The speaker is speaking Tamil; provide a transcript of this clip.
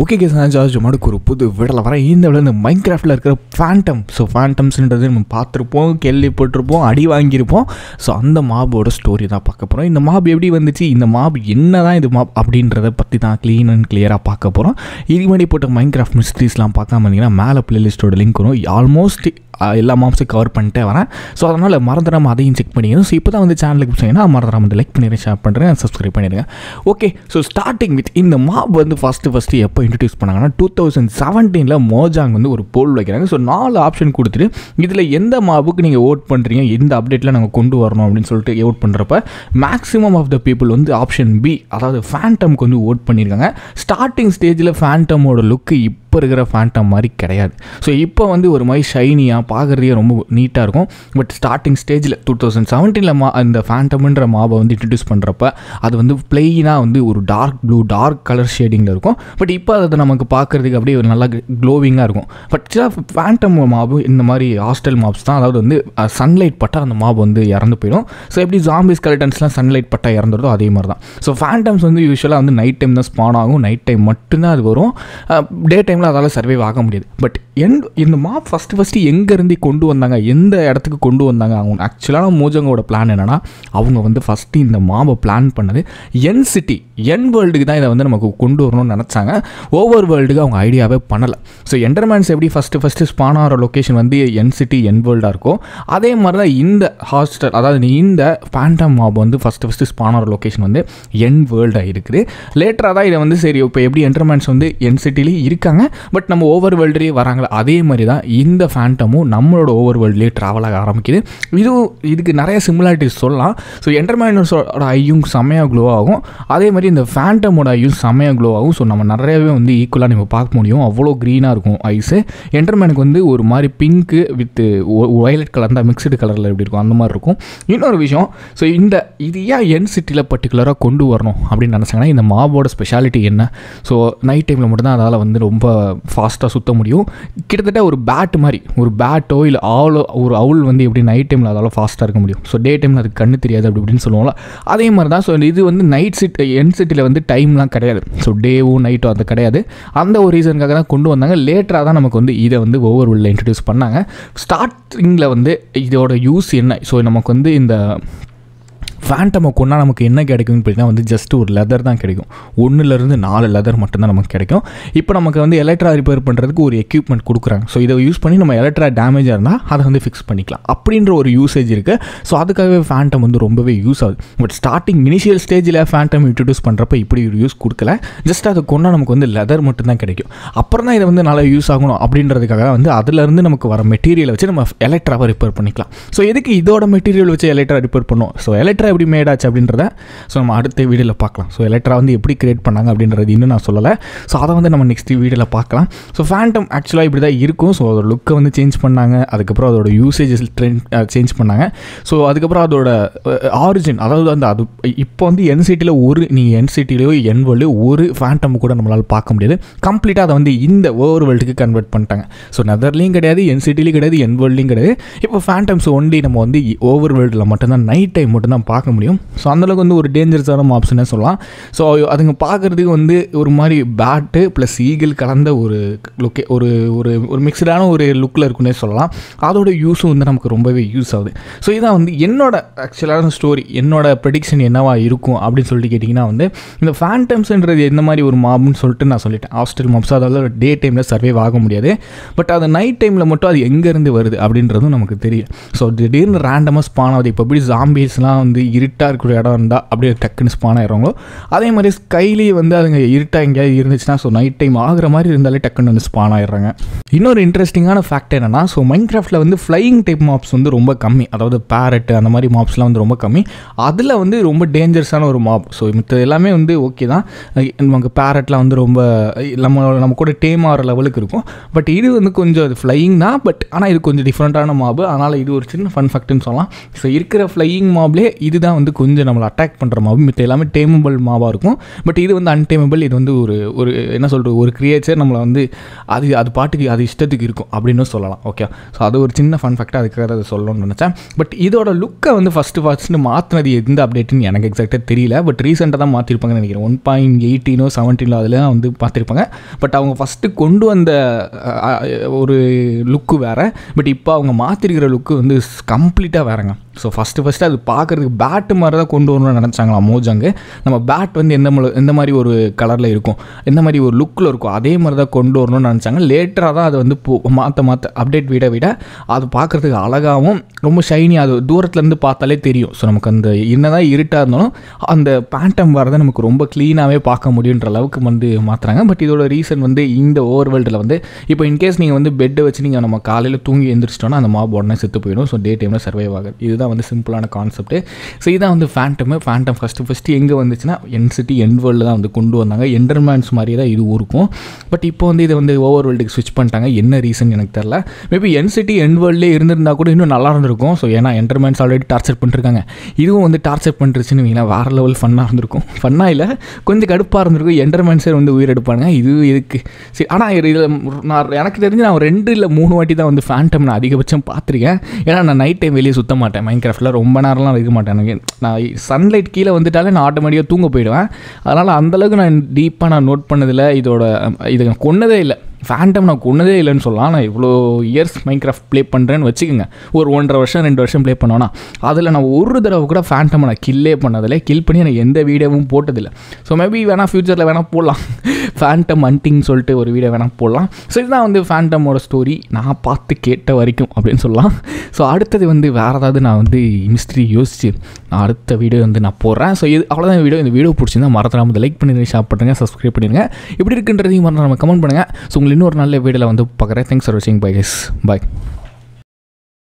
ஓகே கேஸ் நான் ஜார்ஜ் மாடுக்கு ஒரு புது விடலை வரேன் இந்த விட இந்த மைண்ட் கிராஃப்டில் இருக்கிற ஃபேண்டம் ஸோ ஃபேண்டம்ஸ்ன்றது நம்ம பார்த்துருப்போம் கேள்விப்பட்டிருப்போம் அடி வாங்கியிருப்போம் ஸோ அந்த மாபோட ஸ்டோரி தான் பார்க்க போகிறோம் இந்த மாப் எப்படி வந்துச்சு இந்த மாப் என்ன தான் இது மாப் அப்படின்றத பற்றி தான் க்ளீன் அண்ட் கிளியராக பார்க்க போகிறோம் இது மாதிரி போட்ட மைண்ட் கிராஃப்ட் மிஸ்ட்ரீஸ்லாம் பார்க்காம இருந்தீங்கன்னா மேலே பிளேலிஸ்ட்டோட லிங்க் வரும் ஆல்மோஸ்ட் எல்லா மாம்ஸும் கவர் பண்ணிட்டே வரேன் ஸோ அதனால் மறந்துடாமல் அதையும் செக் பண்ணிக்கணும் ஸோ இப்போ தான் வந்து சேனலுக்கு சொன்னீங்கன்னா மறந்துடாமல் வந்து லைக் பண்ணிடுறேன் ஷேர் பண்ணுறேன் சப்ஸ்கிரைப் பண்ணிடுங்க ஓகே ஸோ ஸ்டார்டிங் வித் இந்த மாப் வந்து ஃபஸ்ட்டு ஃபஸ்ட்டு எப்போ இன்ட்ரடியூஸ் பண்ணாங்கன்னா டூ தௌசண்ட் செவன்டீனில் மோஜாங் வந்து ஒரு போல் வைக்கிறாங்க ஸோ நாலு ஆப்ஷன் கொடுத்துட்டு இதில் எந்த மாபுக்கு நீங்கள் ஓட் பண்ணுறீங்க எந்த அப்டேட்டில் நாங்கள் கொண்டு வரணும் அப்படின்னு சொல்லிட்டு ஓட் பண்ணுறப்ப மேக்ஸிமம் ஆஃப் த பீப்புள் வந்து ஆப்ஷன் பி அதாவது ஃபேண்டம்க்கு வந்து ஓட் பண்ணியிருக்காங்க ஸ்டார்டிங் ஸ்டேஜில் ஃபேண்டமோட லுக்கு இப்போ இப்போ இருக்கிற ஃபேண்டம் மாதிரி கிடையாது ஸோ இப்போ வந்து ஒரு மாதிரி ஷைனியாக பார்க்குறதே ரொம்ப நீட்டாக இருக்கும் பட் ஸ்டார்டிங் ஸ்டேஜில் டூ தௌசண்ட் செவன்டீனில் மா அந்த ஃபேண்டம்ன்ற மாவை வந்து இன்ட்ரடியூஸ் பண்ணுறப்ப அது வந்து பிளெயினாக வந்து ஒரு டார்க் ப்ளூ டார்க் கலர் ஷேடிங்கில் இருக்கும் பட் இப்போ அதை நமக்கு பார்க்குறதுக்கு அப்படியே ஒரு நல்லா க்ளோவிங்காக இருக்கும் பட் ஃபேண்டம் மாவு இந்த மாதிரி ஹாஸ்டல் மாப்ஸ் தான் அதாவது வந்து சன்லைட் பட்டால் அந்த மாப் வந்து இறந்து போயிடும் ஸோ எப்படி ஜாம்பிஸ் ஸ்கெலட்டன்ஸ்லாம் சன்லைட் பட்டால் இறந்துடும் அதே மாதிரி தான் ஸோ ஃபேண்டம்ஸ் வந்து யூஸ்வலாக வந்து நைட் டைம் தான் ஸ்பான் ஆகும் நைட் டைம் மட்டும்தான் அது வரும் டே டைம் டைமில் அதால் சர்வைவ் ஆக முடியாது பட் என் இந்த மாப் ஃபஸ்ட்டு ஃபஸ்ட்டு எங்கேருந்து கொண்டு வந்தாங்க எந்த இடத்துக்கு கொண்டு வந்தாங்க அவங்க ஆக்சுவலான மோஜங்கோட பிளான் என்னென்னா அவங்க வந்து ஃபஸ்ட்டு இந்த மாபை பிளான் பண்ணது என் சிட்டி என் வேர்ல்டுக்கு தான் இதை வந்து நமக்கு கொண்டு வரணும்னு நினச்சாங்க ஓவர் வேர்ல்டுக்கு அவங்க ஐடியாவே பண்ணலை ஸோ என்டர்மேன்ஸ் எப்படி ஃபஸ்ட்டு ஃபஸ்ட்டு ஸ்பான் ஆகிற லொக்கேஷன் வந்து என் சிட்டி என் வேர்ல்டாக இருக்கும் அதே மாதிரி தான் இந்த ஹாஸ்டல் அதாவது இந்த ஃபேண்டம் மாப் வந்து ஃபஸ்ட்டு ஃபஸ்ட்டு ஸ்பான் ஆகிற லொக்கேஷன் வந்து என் வேர்ல்டாக இருக்குது லேட்டராக தான் இதை வந்து சரி இப்போ எப்படி என்டர்மேன்ஸ் வந்து என் சிட்டிலேயே இருக்காங்க பட் நம்ம ஓவர் வேர்ல்டுலேயே வராங்களே அதே மாதிரி தான் இந்த ஃபேண்டமும் நம்மளோட ஓவர் வேர்ல்ட்லேயே ட்ராவல் ஆக ஆரம்பிக்குது இதுவும் இதுக்கு நிறைய சிமிலாரிட்டிஸ் சொல்லலாம் ஸோ என்டர்மைனர்ஸோட ஐயும் செமையாக க்ளோ ஆகும் அதே மாதிரி இந்த ஃபேண்டமோட ஐயும் செமையாக க்ளோ ஆகும் ஸோ நம்ம நிறையவே வந்து ஈக்குவலாக நம்ம பார்க்க முடியும் அவ்வளோ க்ரீனாக இருக்கும் ஐஸு என்டர்மேனுக்கு வந்து ஒரு மாதிரி பிங்க்கு வித் ஒயலட் கலர் தான் மிக்சடு கலரில் எப்படி இருக்கும் அந்த மாதிரி இருக்கும் இன்னொரு விஷயம் ஸோ இந்த இது ஏன் என் சிட்டியில் பர்டிகுலராக கொண்டு வரணும் அப்படின்னு நினச்சாங்கன்னா இந்த மாவோட ஸ்பெஷாலிட்டி என்ன ஸோ நைட் டைமில் மட்டும்தான் அதால் வந்து ரொம்ப ஃபாஸ்ட்டாக சுற்ற முடியும் கிட்டத்தட்ட ஒரு பேட் மாதிரி ஒரு பேட்டோ இல்லை ஆவலோ ஒரு அவுல் வந்து எப்படி நைட் டைமில் அதால் ஃபாஸ்ட்டாக இருக்க முடியும் ஸோ டே டைமில் அதுக்கு கண்ணு தெரியாது அப்படி இப்படின்னு சொல்லுவோம்ல அதே மாதிரி தான் ஸோ இது வந்து நைட் சிட்டு என் சிட்டியில் வந்து டைம்லாம் கிடையாது ஸோ டேவும் நைட்டும் அது கிடையாது அந்த ஒரு ரீசனுக்காக தான் கொண்டு வந்தாங்க லேட்டராக தான் நமக்கு வந்து இதை வந்து ஓவர் உள்ள இன்ட்ரடியூஸ் பண்ணாங்க ஸ்டார்டிங்கில் வந்து இதோட யூஸ் என்ன ஸோ நமக்கு வந்து இந்த ஃபேண்டமை கொண்டா நமக்கு என்ன கிடைக்கும்னு பார்த்தீங்கன்னா வந்து ஜஸ்ட் ஒரு லெதர் தான் கிடைக்கும் ஒன்றுலேருந்து நாலு லெதர் மட்டும்தான் நமக்கு கிடைக்கும் இப்போ நமக்கு வந்து எலக்ட்ரா ரிப்பேர் பண்ணுறதுக்கு ஒரு எக்யூப்மெண்ட் கொடுக்குறாங்க ஸோ இதை யூஸ் பண்ணி நம்ம எலக்ட்ரா டேமேஜாக இருந்தால் அதை வந்து ஃபிக்ஸ் பண்ணிக்கலாம் அப்படின்ற ஒரு யூசேஜ் இருக்குது ஸோ அதுக்காகவே ஃபேண்டம் வந்து ரொம்பவே யூஸ் ஆகுது பட் ஸ்டார்டிங் இனிஷியல் ஸ்டேஜில் ஃபேண்டம் இன்ட்ரடியூஸ் பண்ணுறப்ப இப்படி ஒரு யூஸ் கொடுக்கல ஜஸ்ட் அதை கொண்டா நமக்கு வந்து லெதர் மட்டும்தான் கிடைக்கும் அப்புறம் தான் இதை வந்து நல்லா யூஸ் ஆகணும் அப்படின்றதுக்காக வந்து அதுலேருந்து நமக்கு வர மெட்டீரியலை வச்சு நம்ம எலக்ட்ராவை ரிப்பேர் பண்ணிக்கலாம் ஸோ எதுக்கு இதோட மெட்டீரியல் வச்சு எலக்ட்ரா ரிப்பேர் பண்ணுவோம் ஸோ எலக்ட்ரா எப்படி மேடாச்சு அப்படின்றத ஸோ நம்ம அடுத்த வீடியோவில் பார்க்கலாம் ஸோ எலக்ட்ரா வந்து எப்படி கிரியேட் பண்ணாங்க அப்படின்றது இன்னும் நான் சொல்லலை ஸோ அதை வந்து நம்ம நெக்ஸ்ட் வீடியோவில் பார்க்கலாம் ஸோ ஃபேண்டம் ஆக்சுவலாக இப்படி தான் இருக்கும் ஸோ அதோட லுக்கை வந்து சேஞ்ச் பண்ணாங்க அதுக்கப்புறம் அதோட யூசேஜஸ் ட்ரெண்ட் சேஞ்ச் பண்ணாங்க ஸோ அதுக்கப்புறம் அதோட ஆரிஜின் அதாவது அந்த அது இப்போ வந்து என்சிட்டியில் ஒரு நீ என்சிட்டிலையோ என் ஒரு ஃபேண்டம் கூட நம்மளால் பார்க்க முடியாது கம்ப்ளீட்டாக அதை வந்து இந்த ஓவர் வேர்ல்டுக்கு கன்வெர்ட் பண்ணிட்டாங்க ஸோ நெதர்லேயும் கிடையாது என்சிட்டிலையும் கிடையாது என் வேர்ல்ட்லையும் கிடையாது இப்போ ஃபேண்டம்ஸ் ஒன்லி நம்ம வந்து ஓவர் வேர்ல்டில் மட்டும்தான் நைட் டைம் மட்டும்தான் பார்க்க பார்க்க முடியும் ஸோ அந்தளவுக்கு வந்து ஒரு டேஞ்சரஸான ஆப்ஷனே சொல்லலாம் ஸோ அதுங்க பார்க்குறதுக்கு வந்து ஒரு மாதிரி பேட்டு ப்ளஸ் ஈகிள் கலந்த ஒரு லுக்கே ஒரு ஒரு ஒரு மிக்சடான ஒரு லுக்கில் இருக்குன்னே சொல்லலாம் அதோட யூஸும் வந்து நமக்கு ரொம்பவே யூஸ் ஆகுது ஸோ இதான் வந்து என்னோட ஆக்சுவலான ஸ்டோரி என்னோட ப்ரெடிக்ஷன் என்னவா இருக்கும் அப்படின்னு சொல்லிட்டு கேட்டிங்கன்னா வந்து இந்த ஃபேண்டம்ஸ்ன்றது எந்த மாதிரி ஒரு மாப்னு சொல்லிட்டு நான் சொல்லிட்டேன் ஹாஸ்டல் மாப்ஸ் அதாவது டே டைமில் சர்வே ஆக முடியாது பட் அது நைட் டைமில் மட்டும் அது எங்கேருந்து வருது அப்படின்றதும் நமக்கு தெரியும் ஸோ திடீர்னு ரேண்டமாக ஸ்பான் ஆகுது இப்போ எப்படி ஜாம்பிஸ்லாம் வந்து இருட்டாக இருக்கிற இடம் இருந்தால் அப்படியே டக்குன்னு ஸ்பான் ஆயிடுவாங்களோ அதே மாதிரி ஸ்கைலேயே வந்து அதுங்க இருட்டாக எங்கேயாவது இருந்துச்சுன்னா ஸோ நைட் டைம் ஆகிற மாதிரி இருந்தாலே டக்குன்னு வந்து ஸ்பான் ஆயிடுறாங்க இன்னொரு இன்ட்ரெஸ்டிங்கான ஃபேக்ட் என்னென்னா ஸோ மைண்ட் கிராஃப்டில் வந்து ஃப்ளையிங் டைப் மாப்ஸ் வந்து ரொம்ப கம்மி அதாவது பேரட் அந்த மாதிரி மாப்ஸ்லாம் வந்து ரொம்ப கம்மி அதில் வந்து ரொம்ப டேஞ்சரஸான ஒரு மாப் ஸோ மற்ற எல்லாமே வந்து ஓகே தான் நமக்கு பேரட்லாம் வந்து ரொம்ப நம்ம நம்ம கூட டேம் ஆகிற லெவலுக்கு இருக்கும் பட் இது வந்து கொஞ்சம் அது ஃப்ளையிங் தான் பட் ஆனால் இது கொஞ்சம் டிஃப்ரெண்ட்டான மாபு அதனால் இது ஒரு சின்ன ஃபன் ஃபேக்ட்னு சொல்லலாம் ஸோ இருக்கிற ஃப்ளையிங் மாப்லே இது இதுதான் வந்து கொஞ்சம் நம்மளை அட்டாக் பண்ணுற மாவு மித்த எல்லாமே டேமபிள் மாவாக இருக்கும் பட் இது வந்து அன்டேமபிள் இது வந்து ஒரு ஒரு என்ன சொல்கிறது ஒரு கிரியேச்சர் நம்மளை வந்து அது அது பாட்டுக்கு அது இஷ்டத்துக்கு இருக்கும் அப்படின்னு சொல்லலாம் ஓகே ஸோ அது ஒரு சின்ன ஃபன் ஃபேக்டாக அதுக்காக அதை சொல்லணும்னு நினச்சேன் பட் இதோட லுக்கை வந்து ஃபஸ்ட்டு ஃபஸ்ட்டு மாற்றினது எந்த அப்டேட்டுன்னு எனக்கு எக்ஸாக்டாக தெரியல பட் ரீசெண்டாக தான் மாற்றிருப்பாங்கன்னு நினைக்கிறேன் ஒன் பாயிண்ட் எயிட்டீனோ செவன்டீனோ அதில் வந்து பார்த்துருப்பாங்க பட் அவங்க ஃபஸ்ட்டு கொண்டு வந்த ஒரு லுக்கு வேறு பட் இப்போ அவங்க மாற்றிருக்கிற லுக்கு வந்து கம்ப்ளீட்டாக வேறுங்க ஸோ ஃபஸ்ட்டு ஃபஸ்ட்டு அது பார்க்குறதுக்கு பேட்டு மாதிரி தான் கொண்டு வரணும்னு நினச்சாங்களாம் மோஜாங்கு நம்ம பேட் வந்து எந்த எந்த மாதிரி ஒரு கலரில் இருக்கும் எந்த மாதிரி ஒரு லுக்கில் இருக்கும் அதே மாதிரி தான் கொண்டு வரணும்னு நினச்சாங்க லேட்டராக தான் அது வந்து போ மாற்ற மாற்ற அப்டேட் விட விட அது பார்க்குறதுக்கு அழகாகவும் ரொம்ப ஷைனி அது தூரத்துலேருந்து பார்த்தாலே தெரியும் ஸோ நமக்கு அந்த என்ன தான் இருட்டாக இருந்தாலும் அந்த பேண்டம் வரதான் நமக்கு ரொம்ப க்ளீனாகவே பார்க்க முடியுன்ற அளவுக்கு வந்து மாற்றுறாங்க பட் இதோட ரீசன் வந்து இந்த ஓவர் வேர்ல்டில் வந்து இப்போ இன்கேஸ் நீங்கள் வந்து பெட்டை வச்சு நீங்கள் நம்ம காலையில் தூங்கி எழுந்திரிச்சிட்டோன்னா அந்த மாப் உடனே செத்து போயிடும் ஸோ டே டைமில் சர்வைவ் ஆகுது இதுதான் இதுதான் வந்து சிம்பிளான கான்செப்ட் ஸோ இதான் வந்து ஃபேண்டம் ஃபேண்டம் ஃபஸ்ட்டு ஃபஸ்ட்டு எங்கே வந்துச்சுன்னா என் சிட்டி என் வேர்ல்டு தான் வந்து கொண்டு வந்தாங்க என்டர்மேன்ஸ் மாதிரி தான் இது இருக்கும் பட் இப்போ வந்து இதை வந்து ஓவர் வேர்ல்டுக்கு ஸ்விட்ச் பண்ணிட்டாங்க என்ன ரீசன் எனக்கு தெரில மேபி என் சிட்டி என் வேர்ல்டே இருந்திருந்தா கூட இன்னும் நல்லா இருந்திருக்கும் ஸோ ஏன்னா என்டர்மேன்ஸ் ஆல்ரெடி டார்ச்சர் பண்ணிருக்காங்க இதுவும் வந்து டார்ச்சர் பண்ணிருச்சுன்னு வைங்களேன் வேறு லெவல் ஃபன்னாக இருந்திருக்கும் ஃபன்னாக இல்லை கொஞ்சம் கடுப்பாக இருந்திருக்கும் என்டர்மேன்ஸே வந்து உயிரெடுப்பாங்க இது இதுக்கு சரி ஆனால் இதில் நான் எனக்கு தெரிஞ்சு நான் ரெண்டு இல்லை மூணு வாட்டி தான் வந்து ஃபேண்டம் நான் அதிகபட்சம் பார்த்துருக்கேன் ஏன்னா நான் நைட் டைம் வெளியே சுத்த மாட்டேன் மைண்ட் கிராஃப்டில் ரொம்ப நேரம்லாம் இருக்க மாட்டேன் எனக்கு நான் சன்லைட் கீழே வந்துட்டாலே நான் ஆட்டோமேட்டிக்காக தூங்க போயிடுவேன் அதனால் அந்தளவுக்கு நான் டீப்பாக நான் நோட் பண்ணதில்லை இதோட இதை கொன்னதே இல்லை ஃபேண்டம் நான் ஒன்றதே இல்லைன்னு சொல்லலாம் நான் இவ்வளோ இயர்ஸ் மைண்ட் கிராஃப்ட் ப்ளே பண்ணுறேன்னு வச்சுக்கோங்க ஒரு ஒன்றரை வருஷம் ரெண்டு வருஷம் ப்ளே பண்ணோன்னா அதில் நான் ஒரு தடவை கூட ஃபேண்டம் நான் கில்லே பண்ணதில்லை கில் பண்ணி எனக்கு எந்த வீடியோவும் போட்டதில்லை ஸோ மேபி வேணால் ஃப்யூச்சரில் வேணால் போடலாம் ஃபேண்டம் ஹண்டிங் சொல்லிட்டு ஒரு வீடியோ வேணால் போடலாம் ஸோ இதுதான் வந்து ஃபேண்டமோட ஸ்டோரி நான் பார்த்து கேட்ட வரைக்கும் அப்படின்னு சொல்லலாம் ஸோ அடுத்தது வந்து வேறு ஏதாவது நான் வந்து மிஸ்திரி யோசிச்சு நான் அடுத்த வீடியோ வந்து நான் போடுறேன் ஸோ இது அவ்வளோதான் வீடியோ இந்த வீடியோ பிடிச்சிருந்தா மறந்துடாமல் லைக் பண்ணிடுங்க ஷேர் பண்ணுங்கள் சப்ஸ்கிரைப் பண்ணிடுங்க எப்படி இருக்குன்றதையும் மறந்து நம்ம கமெண்ட் பண்ணுங்கள் ஸோ உங்களுக்கு இன்னொரு நல்ல வீடியோவில் வந்து பார்க்குறேன் தேங்க்ஸ் ஃபார் வாட்சிங் பை கைஸ் பாய்